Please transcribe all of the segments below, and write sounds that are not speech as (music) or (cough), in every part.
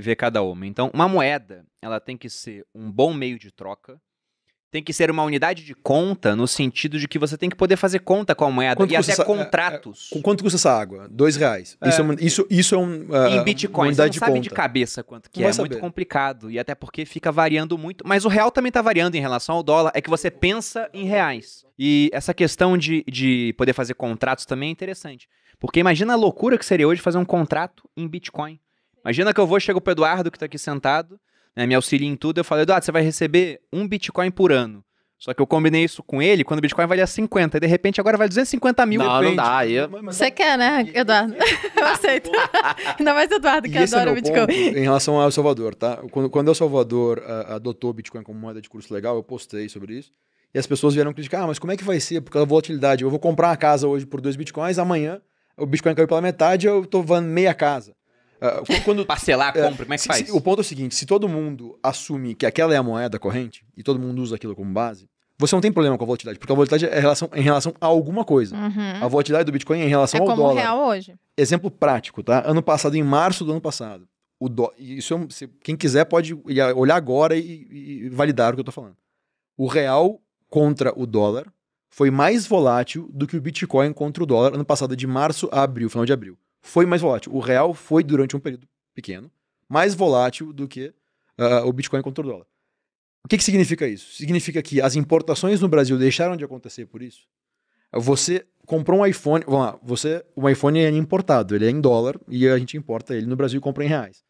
ver cada uma. Então, uma moeda, ela tem que ser um bom meio de troca, tem que ser uma unidade de conta no sentido de que você tem que poder fazer conta com a moeda quanto e até essa, contratos. É, é, quanto custa essa água? Dois reais. É, isso, é, isso, isso é um. Ah, em Bitcoin, uma unidade você não de sabe conta. de cabeça quanto que não é. É muito complicado. E até porque fica variando muito. Mas o real também está variando em relação ao dólar. É que você pensa em reais. E essa questão de, de poder fazer contratos também é interessante. Porque imagina a loucura que seria hoje fazer um contrato em Bitcoin. Imagina que eu vou, chego pro Eduardo, que está aqui sentado, né, me auxilia em tudo, eu falo, Eduardo, você vai receber um Bitcoin por ano. Só que eu combinei isso com ele quando o Bitcoin valia 50. E de repente agora vale 250 mil. Não, não dá. Eu... Você é quer, né, Eduardo? (laughs) eu aceito. Ainda mais Eduardo, que e é adora é o Bitcoin. Ponto, em relação ao Salvador, tá? Quando, quando El Salvador uh, adotou o Bitcoin como moeda de curso legal, eu postei sobre isso. E as pessoas vieram criticar, ah, mas como é que vai ser? Porque a volatilidade. Eu vou comprar uma casa hoje por dois Bitcoins, amanhã o Bitcoin caiu pela metade, eu estou vando meia casa. Uh, quando, Parcelar, é, compra, como é que se, faz? Se, o ponto é o seguinte: se todo mundo assume que aquela é a moeda corrente e todo mundo usa aquilo como base, você não tem problema com a volatilidade, porque a volatilidade é em relação, em relação a alguma coisa. Uhum. A volatilidade do Bitcoin é em relação é ao dólar. real hoje. Exemplo prático, tá? Ano passado, em março do ano passado, o do... isso é, se, quem quiser pode olhar agora e, e validar o que eu tô falando. O real contra o dólar foi mais volátil do que o Bitcoin contra o dólar ano passado, de março a abril, final de abril foi mais volátil. O real foi, durante um período pequeno, mais volátil do que uh, o Bitcoin contra o dólar. O que, que significa isso? Significa que as importações no Brasil deixaram de acontecer por isso? Você comprou um iPhone, vamos lá, você, o iPhone é importado, ele é em dólar e a gente importa ele no Brasil e compra em reais.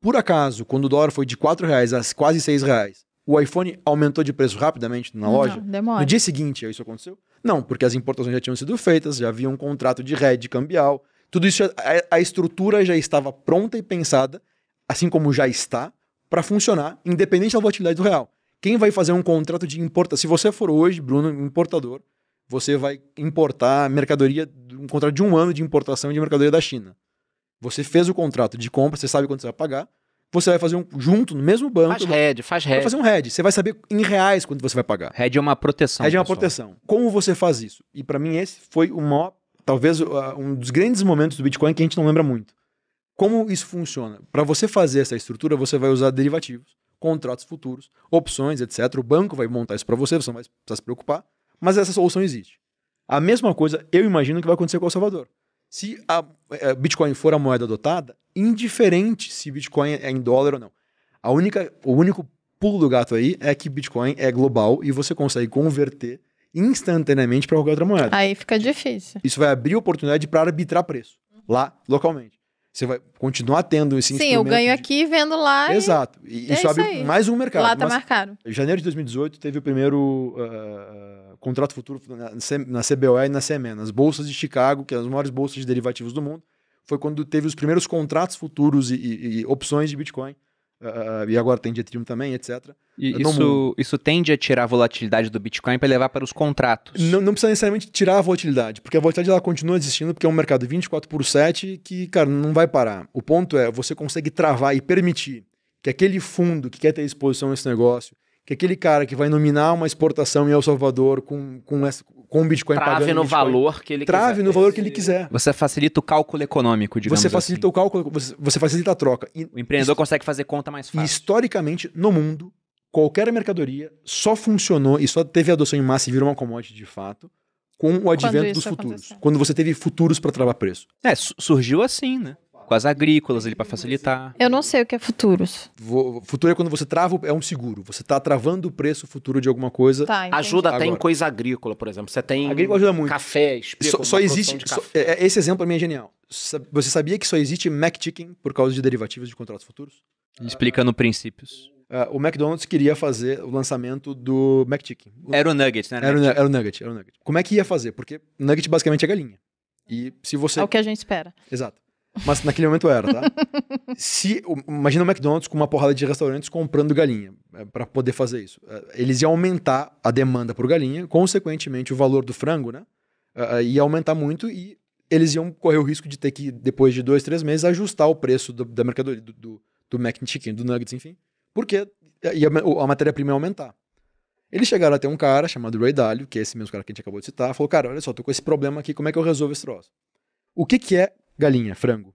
Por acaso, quando o dólar foi de quatro reais a quase seis reais, o iPhone aumentou de preço rapidamente na loja? Não, demora. No dia seguinte, isso aconteceu? Não, porque as importações já tinham sido feitas, já havia um contrato de rede cambial, tudo isso, a, a estrutura já estava pronta e pensada, assim como já está, para funcionar, independente da volatilidade do real. Quem vai fazer um contrato de importação? Se você for hoje, Bruno, importador, você vai importar mercadoria, um contrato de um ano de importação de mercadoria da China. Você fez o contrato de compra, você sabe quanto você vai pagar. Você vai fazer um junto no mesmo banco. Faz red, faz red. Vai fazer um red. Você vai saber em reais quanto você vai pagar. Red é uma proteção. Red é uma pessoal. proteção. Como você faz isso? E para mim esse foi o maior talvez ah, um dos grandes momentos do Bitcoin que a gente não lembra muito. Como isso funciona? Para você fazer essa estrutura, você vai usar derivativos, contratos futuros, opções, etc. O banco vai montar isso para você, você não vai precisar se preocupar, mas essa solução existe. A mesma coisa, eu imagino que vai acontecer com El Salvador. Se o a eh, Bitcoin for a moeda adotada, indiferente se Bitcoin é em dólar ou não. A única, o único pulo do gato aí é que Bitcoin é global e você consegue converter instantaneamente para qualquer outra moeda. Aí fica difícil. Isso vai abrir oportunidade para arbitrar preço lá localmente. Você vai continuar tendo esse Sim, eu ganho de... aqui vendo lá. Exato. E, e é isso abre aí. mais um mercado. Lá está marcado. Em Janeiro de 2018 teve o primeiro uh, contrato futuro na, na CBOE e na CME, nas bolsas de Chicago, que são é as maiores bolsas de derivativos do mundo. Foi quando teve os primeiros contratos futuros e, e, e opções de Bitcoin Uh, e agora tem diatrium também, etc. E isso, isso tende a tirar a volatilidade do Bitcoin para levar para os contratos. Não, não, precisa necessariamente tirar a volatilidade, porque a volatilidade ela continua existindo, porque é um mercado 24 por 7 que, cara, não vai parar. O ponto é, você consegue travar e permitir que aquele fundo que quer ter exposição nesse negócio, que aquele cara que vai nominar uma exportação em El Salvador com, com, essa, com o Bitcoin trave pagando. Trave no Bitcoin, valor que ele trave quiser. no valor que ele quiser. Você facilita o cálculo econômico, digamos Você assim. facilita assim. o cálculo, você, você, facilita a troca. E, o empreendedor isso, consegue fazer conta mais fácil. Historicamente, no mundo, qualquer mercadoria só funcionou e só teve adoção em massa e virou uma commodity de fato com o advento dos futuros. Quando você teve futuros para travar preço. É, surgiu assim, né? com as agrícolas ali para facilitar. Eu não sei o que é futuros. Vou, futuro é quando você trava, é um seguro. Você está travando o preço futuro de alguma coisa. Tá, ajuda até Agora. em coisa agrícola, por exemplo. Você tem agrícola ajuda muito. café, explica, só, só existe. Só, é, é, esse exemplo pra mim é genial. Você sabia que só existe Mac Chicken por causa de derivativos de contratos futuros? Explicando ah. princípios. Uh, o McDonald's queria fazer o lançamento do Chicken. Era o Nugget, né? Era, era, o Nugget, era o Nugget. Como é que ia fazer? Porque Nugget basicamente é galinha. E se você... É o que a gente espera. Exato. Mas naquele momento era, tá? (laughs) Se, imagina o McDonald's com uma porrada de restaurantes comprando galinha é, para poder fazer isso. É, eles iam aumentar a demanda por galinha, consequentemente o valor do frango, né? Uh, ia aumentar muito e eles iam correr o risco de ter que, depois de dois, três meses, ajustar o preço do, da mercadoria, do, do, do Mac Chicken, do Nuggets, enfim, porque ia, a matéria-prima ia aumentar. Eles chegaram até um cara chamado Ray Dalio, que é esse mesmo cara que a gente acabou de citar, falou: Cara, olha só, tô com esse problema aqui, como é que eu resolvo esse troço? O que, que é galinha, frango.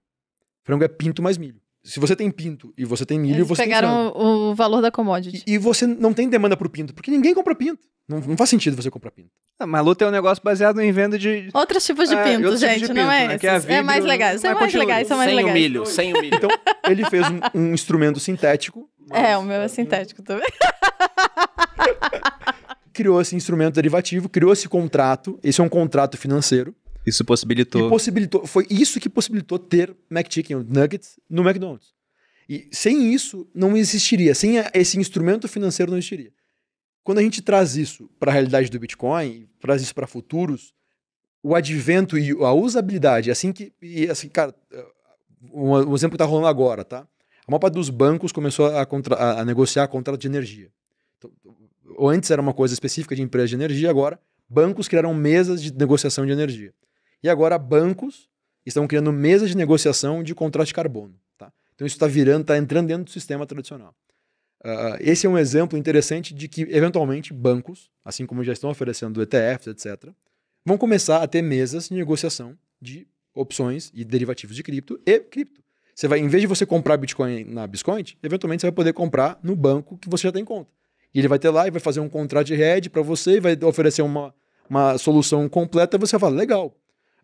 Frango é pinto mais milho. Se você tem pinto e você tem milho, Eles você pegaram tem o, o valor da commodity. E, e, você não tem demanda o pinto, porque ninguém compra pinto. Não, não faz sentido você comprar pinto. Ah, mas luta é um negócio baseado em venda de. Outros tipos de ah, pinto, é, gente, né? pinto, não é? Né? é, vidro, é, é mais legais. É mais legais, É mais legais. Sem o milho, sem o milho. Então, ele fez um, um instrumento sintético. Mas... É, o meu é sintético também. (laughs) criou esse instrumento derivativo, criou esse contrato. Esse é um contrato financeiro. Isso possibilitou. E possibilitou. Foi isso que possibilitou ter McChicken Nuggets no McDonald's. E sem isso não existiria, sem esse instrumento financeiro não existiria. Quando a gente traz isso para a realidade do Bitcoin, traz isso para futuros, o advento e a usabilidade, é assim que e é assim, cara, um, um exemplo que está rolando agora, tá? A mapa dos bancos começou a, contra, a, a negociar contrato de energia. Então, antes era uma coisa específica de empresas de energia, agora bancos criaram mesas de negociação de energia. E agora bancos estão criando mesas de negociação de contrato de carbono. Tá? Então isso está virando, está entrando dentro do sistema tradicional. Uh, esse é um exemplo interessante de que, eventualmente, bancos, assim como já estão oferecendo ETFs, etc., vão começar a ter mesas de negociação de opções e derivativos de cripto e cripto. Você vai, em vez de você comprar Bitcoin na Biscoint, eventualmente você vai poder comprar no banco que você já tem conta. E ele vai ter lá e vai fazer um contrato de rede para você e vai oferecer uma, uma solução completa. E você falar, legal,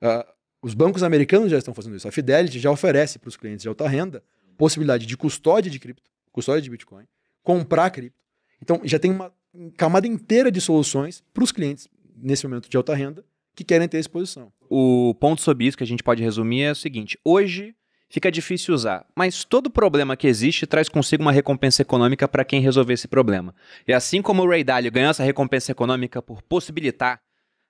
ah, os bancos americanos já estão fazendo isso. A Fidelity já oferece para os clientes de alta renda possibilidade de custódia de cripto, custódia de Bitcoin, comprar cripto. Então, já tem uma camada inteira de soluções para os clientes, nesse momento de alta renda, que querem ter exposição. O ponto sobre isso que a gente pode resumir é o seguinte: hoje fica difícil usar, mas todo problema que existe traz consigo uma recompensa econômica para quem resolver esse problema. E assim como o Ray Dalio ganhou essa recompensa econômica por possibilitar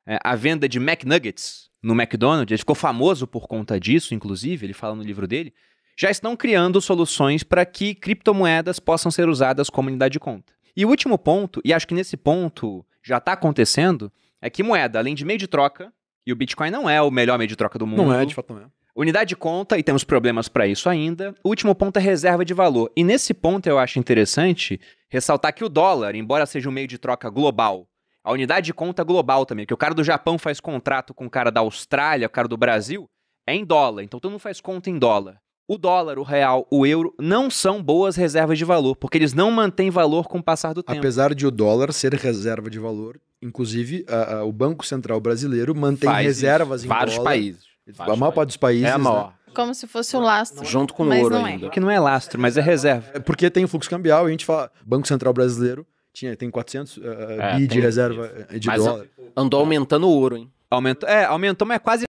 é, a venda de McNuggets no McDonald's, ele ficou famoso por conta disso, inclusive, ele fala no livro dele, já estão criando soluções para que criptomoedas possam ser usadas como unidade de conta. E o último ponto, e acho que nesse ponto já está acontecendo, é que moeda, além de meio de troca, e o Bitcoin não é o melhor meio de troca do mundo. Não é, de fato não é. Unidade de conta, e temos problemas para isso ainda. O último ponto é reserva de valor. E nesse ponto eu acho interessante ressaltar que o dólar, embora seja um meio de troca global, a unidade de conta global também, porque o cara do Japão faz contrato com o cara da Austrália, o cara do Brasil, é em dólar. Então todo mundo faz conta em dólar. O dólar, o real, o euro não são boas reservas de valor, porque eles não mantêm valor com o passar do tempo. Apesar de o dólar ser reserva de valor, inclusive a, a, o Banco Central Brasileiro mantém Faz reservas isso. em Vários dólar. Países. Vários a maior países. parte dos países. É a né? maior. Né? Como se fosse o lastro. Junto com o ouro é. ainda. Que não é lastro, mas é reserva. É porque tem o fluxo cambial e a gente fala Banco Central Brasileiro tinha, tem 400 uh, eh, eh, é, bi tem de reserva eh, de mas dólar. Andou aumentando o ouro, hein? aumentou é, aumentou, mas é quase